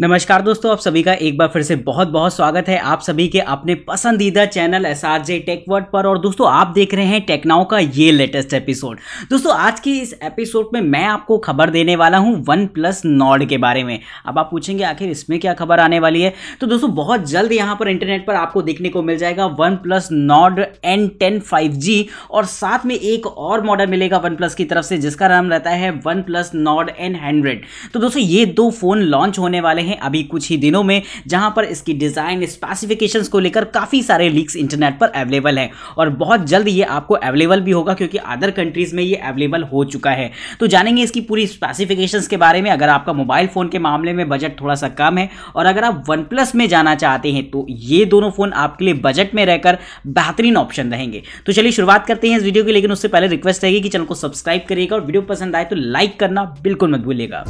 नमस्कार दोस्तों आप सभी का एक बार फिर से बहुत बहुत स्वागत है आप सभी के अपने पसंदीदा channel S R J Techword पर और दोस्तों आप देख रहे हैं टेक्नाओ का ये लेटेस्ट एपिसोड दोस्तों आज की इस एपिसोड में मैं आपको खबर देने वाला हूं वन प्लस नॉड के बारे में अब आप पूछेंगे आखिर इसमें क्या खबर आने वाली है तो दोस्तों बहुत जल्द यहाँ पर इंटरनेट पर आपको देखने को मिल जाएगा OnePlus Nord N ten five G और साथ में एक और मॉडल मिलेगा वन प्लस की तरफ से जिसका नाम रहता है OnePlus Nord N hundred तो दोस्तों ये दो फोन लॉन्च होने वाले वाले हैं अभी कुछ ही दिनों में जहां पर इसकी डिज़ाइन स्पेसिफिकेशन को लेकर काफ़ी सारे लीक्स इंटरनेट पर अवेलेबल है और बहुत जल्द ये आपको अवेलेबल भी होगा क्योंकि अदर कंट्रीज़ में ये अवेलेबल हो चुका है तो जानेंगे इसकी पूरी स्पेसिफिकेशन के बारे में अगर आपका मोबाइल फ़ोन के मामले में बजट थोड़ा सा कम है और अगर आप वन प्लस में जाना चाहते हैं तो ये दोनों फ़ोन आपके लिए बजट में रहकर बेहतरीन ऑप्शन रहेंगे तो चलिए शुरुआत करते हैं इस वीडियो की लेकिन उससे पहले रिक्वेस्ट रहेगी कि चैनल को सब्सक्राइब करिएगा और वीडियो पसंद आए तो लाइक करना बिल्कुल मत भूलिएगा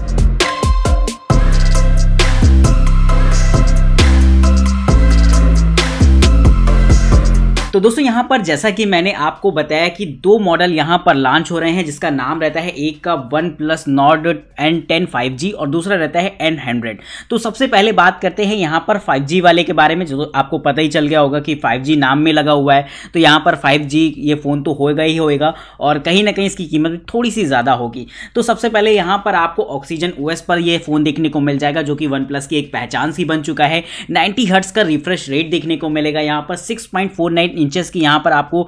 तो दोस्तों यहाँ पर जैसा कि मैंने आपको बताया कि दो मॉडल यहाँ पर लॉन्च हो रहे हैं जिसका नाम रहता है एक का OnePlus Nord N ten five G और दूसरा रहता है एन हंड्रेड तो सबसे पहले बात करते हैं यहाँ पर फाइव जी वाले के बारे में जो आपको पता ही चल गया होगा कि फाइव जी नाम में लगा हुआ है तो यहाँ पर फाइव जी ये फ़ोन तो होएगा ही होएगा और कहीं ना कहीं इसकी कीमत थोड़ी सी ज़्यादा होगी तो सबसे पहले यहाँ पर आपको ऑक्सीजन ओ पर यह फ़ोन देखने को मिल जाएगा जो कि वन प्लस की एक पहचान सी बन चुका है नाइन्टी हर्ट्स का रिफ्रेश रेट देखने को मिलेगा यहाँ पर six point four nine inches की यहाँ पर आपको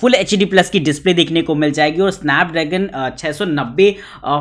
फुल एच डी प्लस की डिस्प्ले देखने को मिल जाएगी और स्नैपड्रैगन छः सौ नब्बे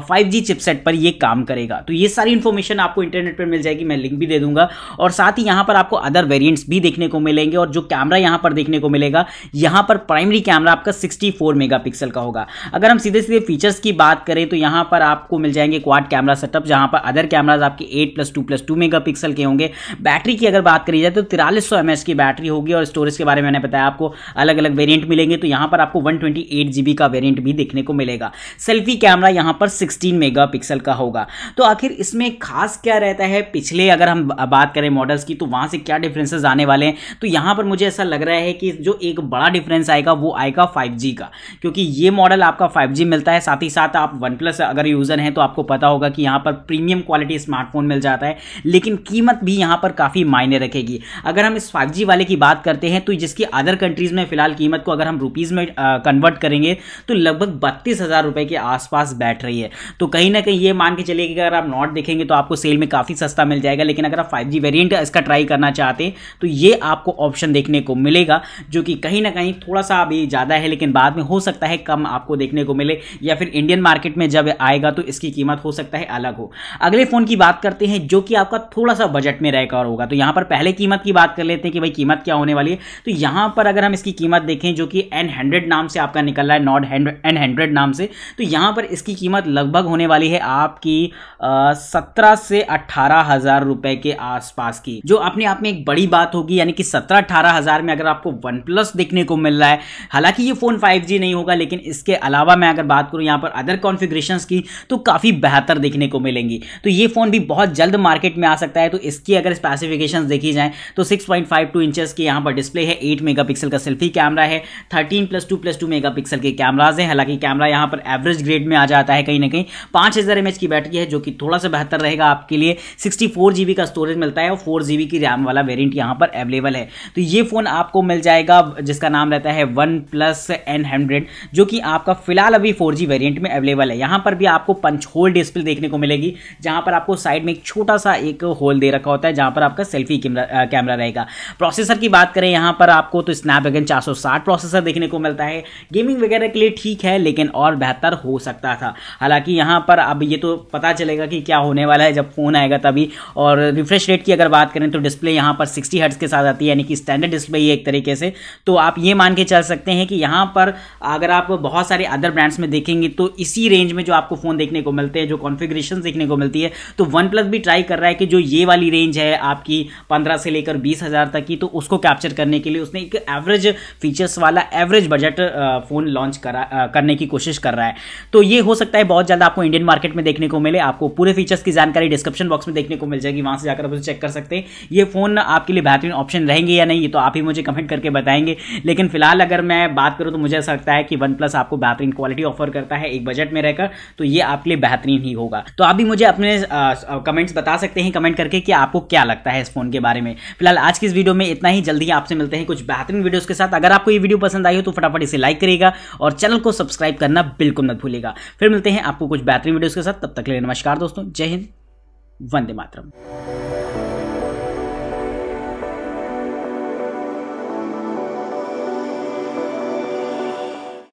फाइव जी चिपसेट पर यह काम करेगा तो ये सारी इन्फॉर्मेशन आपको इंटरनेट पर मिल जाएगी मैं लिंक भी दे दूंगा और साथ ही यहाँ पर आपको अदर वेरियंट्स भी देखने को मिलेंगे और जो कैमरा यहाँ पर देखने को मिलेगा यहाँ पर प्राइमरी कैमरा आपका सिक्सटी फोर का होगा अगर हम सीधे सीधे फीचर्स की बात करें तो यहाँ पर आपको मिल जाएंगे क्वाड कैमरा सेटअप जहाँ पर अदर कैमराज आपके eight plus two plus two mega के होंगे बैटरी की अगर बात करी जाए तो तिरालीस सौ की बैटरी होगी और स्टोरेज के बारे में मैंने बताया आपको अलग अलग वेरियंट मिलेंगे तो यहाँ पर आपको वन ट्वेंटी का वेरियंट भी देखने को मिलेगा सेल्फी कैमरा यहाँ पर सिक्सटीन मेगा का होगा तो आखिर इसमें खास क्या रहता है पिछले अगर हम बात करें मॉडल्स की तो वहाँ से क्या डिफरेंसेस आने वाले हैं तो यहाँ पर मुझे ऐसा लग रहा है कि जो एक बड़ा डिफरेंस आएगा वो आएगा 5G का क्योंकि ये मॉडल आपका 5G मिलता है साथ ही साथ आप वन प्लस अगर यूज़र हैं तो आपको पता होगा कि यहाँ पर प्रीमियम क्वालिटी स्मार्टफोन मिल जाता है लेकिन कीमत भी यहाँ पर काफ़ी मायने रखेगी अगर हम इस फाइव वाले की बात करते हैं तो जिसकी अदर अदर कंट्रीज़ में फ़िलहाल कीमत को अगर हम रुपीज़ में कन्वर्ट करेंगे तो लगभग बत्तीस हज़ार रुपए के आसपास बैठ रही है तो कहीं ना कहीं ये मान के चलिए कि अगर आप नॉट देखेंगे तो आपको सेल में काफ़ी सस्ता मिल जाएगा लेकिन अगर आप फाइव जी वेरियंट इसका ट्राई करना चाहते तो ये आपको ऑप्शन देखने को मिलेगा जो कि कहीं ना कहीं थोड़ा सा अभी ज़्यादा है लेकिन बाद में हो सकता है कम आपको देखने को मिले या फिर इंडियन मार्केट में जब आएगा तो इसकी कीमत हो सकता है अलग हो अगले फ़ोन की बात करते हैं जो कि आपका थोड़ा सा बजट में रहकर होगा तो यहां पर पहले कीमत की बात कर लेते हैं कि भाई कीमत क्या होने वाली है तो यहां पर पर अगर हम इसकी कीमत देखें जो कि एन हंड्रेड नाम से आपका निकल रहा है नॉट एन हंड्रेड नाम से तो यहाँ पर इसकी कीमत लगभग होने वाली है आपकी सत्रह से अट्ठारह हज़ार रुपये के आसपास की जो अपने आप में एक बड़ी बात होगी यानी कि सत्रह अट्ठारह हज़ार में अगर आपको वन प्लस देखने को मिल रहा है हालांकि ये फ़ोन फाइव नहीं होगा लेकिन इसके अलावा मैं अगर बात करूँ यहाँ पर अदर कॉन्फिग्रेशन की तो काफ़ी बेहतर देखने को मिलेंगी तो ये फ़ोन भी बहुत जल्द मार्केट में आ सकता है तो इसकी अगर स्पेसिफिकेशन देखी जाए तो six point five two inches की यहाँ पर डिस्प्ले है एट मेगा मेगापिक्सल का सेल्फी कैमरा है thirteen plus two plus two megapixel के कैमराज हैं हालांकि कैमरा यहाँ पर एवरेज ग्रेड में आ जाता है कहीं ना कहीं पाँच हज़ार एम की बैटरी है जो कि थोड़ा सा बेहतर रहेगा आपके लिए सिक्सटी फोर जी बी का स्टोरेज मिलता है और फोर जी बी की रैम वाला वेरियंट यहाँ पर अवेलेबल है तो ये फ़ोन आपको मिल जाएगा जिसका नाम रहता है वन प्लस एन हंड्रेड जो कि आपका फिलहाल अभी फोर जी वेरियंट में अवेलेबल है यहाँ पर भी आपको पंच होल डिस्प्ले देखने को मिलेगी जहाँ पर आपको साइड में एक छोटा सा एक होल दे रखा होता है जहाँ पर आपका सेल्फी कैमरा रहेगा प्रोसेसर की बात करें यहाँ पर आपको तो स्नैपड्रैगन 460 प्रोसेसर देखने को मिलता है गेमिंग वगैरह के लिए ठीक है लेकिन और बेहतर हो सकता था हालांकि यहाँ पर अब ये तो पता चलेगा कि क्या होने वाला है जब फ़ोन आएगा तभी और रिफ्रेश रेट की अगर बात करें तो डिस्प्ले यहाँ पर सिक्सटी हर्ट्स के साथ आती है यानी कि स्टैंडर्ड डिस्प्ले ही एक तरीके से तो आप ये मान के चल सकते हैं कि यहाँ पर अगर आप बहुत सारे अदर ब्रांड्स में देखेंगे तो इसी रेंज में जो आपको फ़ोन देखने को मिलते हैं जो कॉन्फिग्रेशन देखने को मिलती है तो वन प्लस भी ट्राई कर रहा है कि जो ये वाली रेंज है आपकी पंद्रह से लेकर बीस हज़ार तक की तो उसको कैप्चर करने के लिए उसने एक एवरेज फीचर्स वाला एवरेज बजट फ़ोन लॉन्च करा करने की कोशिश कर रहा है तो ये हो सकता है बहुत ज़्यादा आपको इंडियन मार्केट में देखने को मिले आपको पूरे फीचर्स की जानकारी डिस्क्रिप्शन बॉक्स में देखने को मिल जाएगी वहां से जाकर आप उसे चेक कर सकते हैं ये फ़ोन आपके लिए बेहतरीन ऑप्शन रहेंगे या नहीं ये तो आप ही मुझे कमेंट करके बताएंगे लेकिन फिलहाल अगर मैं बात करूं तो मुझे ऐसा लगता है कि वन प्लस आपको बेहतरीन क्वालिटी ऑफर करता है एक बजट में रहकर तो ये आपके लिए बेहतरीन ही होगा तो आप भी मुझे अपने कमेंट्स बता सकते हैं कमेंट करके कि आपको क्या लगता है इस फ़ोन के बारे में फिलहाल आज की इस वीडियो में इतना ही जल्दी आपसे मिलते हैं कुछ बेहतरीन वीडियोस के साथ अगर आपको ये वीडियो पसंद आई हो तो फटाफट इसे लाइक करेगा और चैनल को सब्सक्राइब करना बिल्कुल मत भूलेगा फिर मिलते हैं आपको कुछ बेहतरीन वीडियोज़ के साथ तब तक के लिए नमस्कार दोस्तों जय हिंद वंदे मातरम